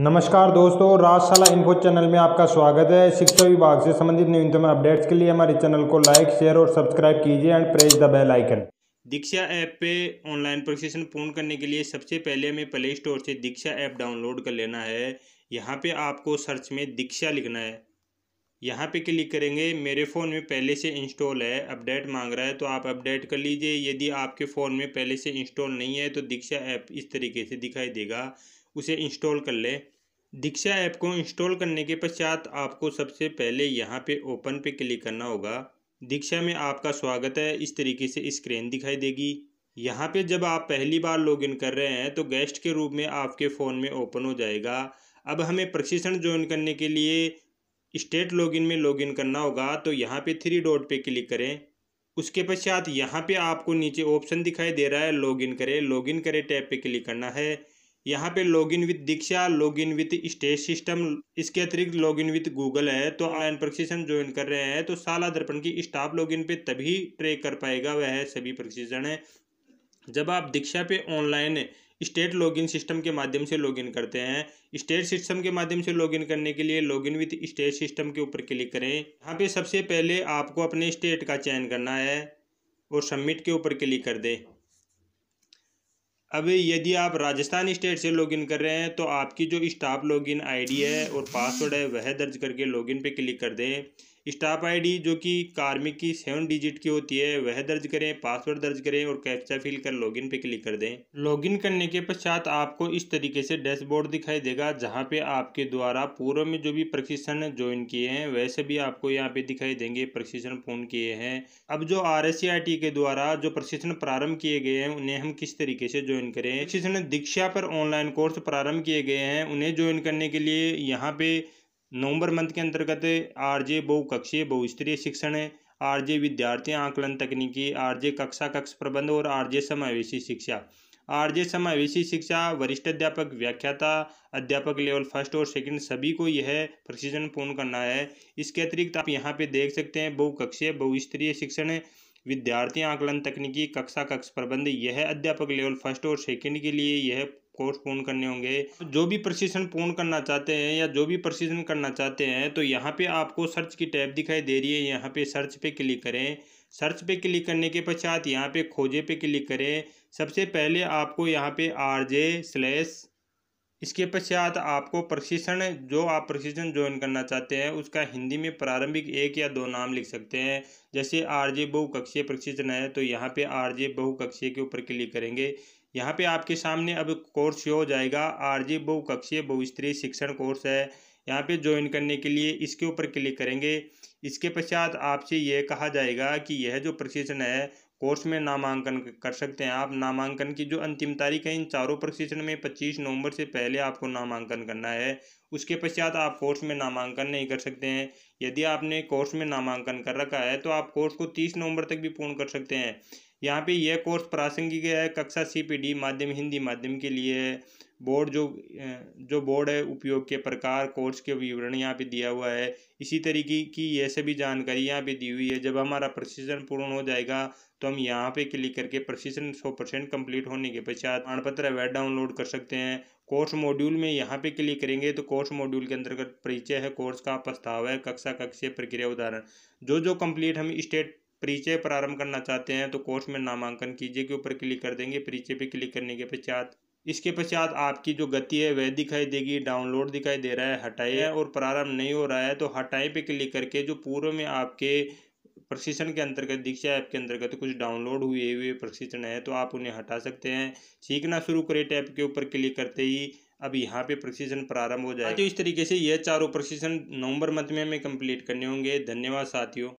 नमस्कार दोस्तों राजशाला info channel में आपका स्वागत है शिक्षा विभाग से संबंधित न्यूनतम अपडेट्स के लिए हमारे चैनल को लाइक शेयर और सब्सक्राइब कीजिए and press the bell icon Diksha app पे ऑनलाइन प्रोसेसन पूर्ण करने के लिए सबसे पहले हमें प्ले स्टोर से दीक्षा ऐप डाउनलोड कर लेना है यहाँ पे आपको सर्च में दीक्षा लिखना है यहाँ पे क्लिक करेंगे मेरे फ़ोन में पहले से इंस्टॉल है अपडेट मांग रहा है तो आप अपडेट कर लीजिए यदि आपके फ़ोन में पहले से इंस्टॉल नहीं है तो दीक्षा ऐप इस तरीके से दिखाई देगा उसे इंस्टॉल कर लें दीक्षा ऐप को इंस्टॉल करने के पश्चात आपको सबसे पहले यहाँ पे ओपन पे क्लिक करना होगा दीक्षा में आपका स्वागत है इस तरीके से स्क्रीन दिखाई देगी यहाँ पे जब आप पहली बार लॉगिन कर रहे हैं तो गेस्ट के रूप में आपके फ़ोन में ओपन हो जाएगा अब हमें प्रशिक्षण ज्वाइन करने के लिए स्टेट लॉगिन में लॉगिन करना होगा तो यहाँ पे थ्री डॉट पे क्लिक करें उसके पश्चात यहाँ पे आपको नीचे ऑप्शन दिखाई दे रहा है लॉगिन करें लॉगिन करें टैब पे क्लिक करना है यहाँ पे log in with Diksha log in with state system इसके अतिरिक्त लॉग इन विथ गूगल है तो ऑनलाइन प्रशिक्षण ज्वाइन कर रहे हैं तो साला दर्पण की स्टाफ लॉग इन पे तभी ट्रेक कर पाएगा वह सभी प्रशिक्षण है जब आप दीक्षा पे ऑनलाइन स्टेट लॉगिन सिस्टम के माध्यम से लॉगिन करते हैं स्टेट सिस्टम के माध्यम से लॉगिन करने के लिए लॉगिन विथ स्टेट सिस्टम के ऊपर क्लिक करें यहाँ पे सबसे पहले आपको अपने स्टेट का चयन करना है और सबमिट के ऊपर क्लिक कर दें अब यदि आप राजस्थान स्टेट से लॉगिन कर रहे हैं तो आपकी जो स्टाफ लॉगिन आईडी है और पासवर्ड है वह दर्ज करके लॉगिन पे क्लिक कर दें स्टाफ आईडी जो कि कार्मिक की सेवन डिजिट की होती है वह दर्ज करें पासवर्ड दर्ज करें और कैप्चा फिल कर लॉगिन पे क्लिक कर दें लॉगिन करने के पश्चात आपको इस तरीके से डैशबोर्ड दिखाई देगा जहां पे आपके द्वारा पूर्व में जो भी प्रशिक्षण ज्वाइन किए हैं वैसे भी आपको यहाँ पे दिखाई देंगे प्रशिक्षण पूर्ण किए हैं अब जो आर के द्वारा जो प्रशिक्षण प्रारंभ किए गए हैं उन्हें हम किस तरीके से ज्वाइन करें प्रशिक्षण दीक्षा पर ऑनलाइन कोर्स प्रारंभ किए गए हैं उन्हें ज्वाइन करने के लिए यहाँ पे नवंबर मंथ के अंतर्गत आरजे बहुकक्षीय बहुस्तरीय शिक्षण आरजे विद्यार्थी आकलन तकनीकी आरजे कक्षा कक्ष प्रबंध और आरजे समावेशी शिक्षा आरजे समावेशी शिक्षा वरिष्ठ अध्यापक व्याख्याता अध्यापक लेवल फर्स्ट और सेकंड सभी को यह प्रशिक्षण पूर्ण करना है इसके अतिरिक्त आप यहाँ पे देख सकते हैं बहुकक्षीय बहुस्तरीय शिक्षण विद्यार्थी आकलन तकनीकी कक्षा कक्ष प्रबंध यह अध्यापक लेवल फर्स्ट और सेकंड के लिए यह कोर्स पूर्ण करने होंगे जो भी प्रशिक्षण पूर्ण करना चाहते हैं या जो भी प्रशिक्षण करना चाहते हैं तो यहाँ पे आपको सर्च की टैब दिखाई दे रही है यहाँ पे सर्च पे क्लिक करें सर्च पे क्लिक करने के पश्चात यहाँ पे खोजे पे क्लिक करें सबसे पहले आपको यहाँ पे आर जे स्लैश इसके पश्चात आपको प्रशिक्षण जो आप प्रशिक्षण ज्वाइन करना चाहते हैं उसका हिंदी में प्रारंभिक एक या दो नाम लिख सकते हैं जैसे आरजे जे बहुकक्षीय प्रशिक्षण है तो यहाँ पे आरजे जे बहुकक्षीय के ऊपर क्लिक करेंगे यहाँ पे आपके सामने अब कोर्स हो जाएगा आरजी बहुकक्षीय बहुस्तरीय शिक्षण कोर्स है यहाँ पे ज्वाइन करने के लिए इसके ऊपर क्लिक करेंगे इसके पश्चात आपसे यह कहा जाएगा कि यह जो प्रशिक्षण है कोर्स में नामांकन कर सकते हैं आप नामांकन की जो अंतिम तारीख है इन चारों प्रशिक्षण में पच्चीस नवंबर से पहले आपको नामांकन करना है उसके पश्चात आप कोर्स में नामांकन नहीं कर सकते हैं यदि आपने कोर्स में नामांकन कर रखा है तो आप कोर्स को तीस नवंबर तक भी पूर्ण कर सकते हैं यहाँ पे यह कोर्स प्रासंगिक है कक्षा सीपीडी माध्यम हिंदी माध्यम के लिए है बोर्ड जो जो बोर्ड है उपयोग के प्रकार कोर्स के विवरण यहाँ पे दिया हुआ है इसी तरीके की यह सभी जानकारी यहाँ पे दी हुई है जब हमारा प्रशिक्षण पूर्ण हो जाएगा तो हम यहाँ पे क्लिक करके प्रशिक्षण 100 परसेंट कम्प्लीट होने के पश्चात प्रमाण पत्र वह डाउनलोड कर सकते हैं कोर्स मॉड्यूल में यहाँ पे क्लिक करेंगे तो कोर्स मॉड्यूल के अंतर्गत परिचय है कोर्स का प्रस्ताव है कक्षा कक्ष प्रक्रिया उदाहरण जो जो कम्प्लीट हम स्टेट परिचय प्रारंभ करना चाहते हैं तो कोर्स में नामांकन कीजिए के ऊपर क्लिक कर देंगे परिचय पे क्लिक करने के पश्चात इसके पश्चात आपकी जो गति है वह दिखाई देगी डाउनलोड दिखाई दे रहा है है और प्रारंभ नहीं हो रहा है तो हटाए पे क्लिक करके जो पूर्व में आपके प्रशिक्षण के अंतर्गत दीक्षा ऐप के अंतर्गत कुछ डाउनलोड हुए हुए प्रशिक्षण है तो आप उन्हें हटा सकते हैं सीखना शुरू करें टैप के ऊपर क्लिक करते ही अब यहाँ पे प्रशिक्षण प्रारंभ हो जाए हाँ, तो इस तरीके से यह चारों प्रशिक्षण नवंबर मंथ में हमें कंप्लीट करने होंगे धन्यवाद साथियों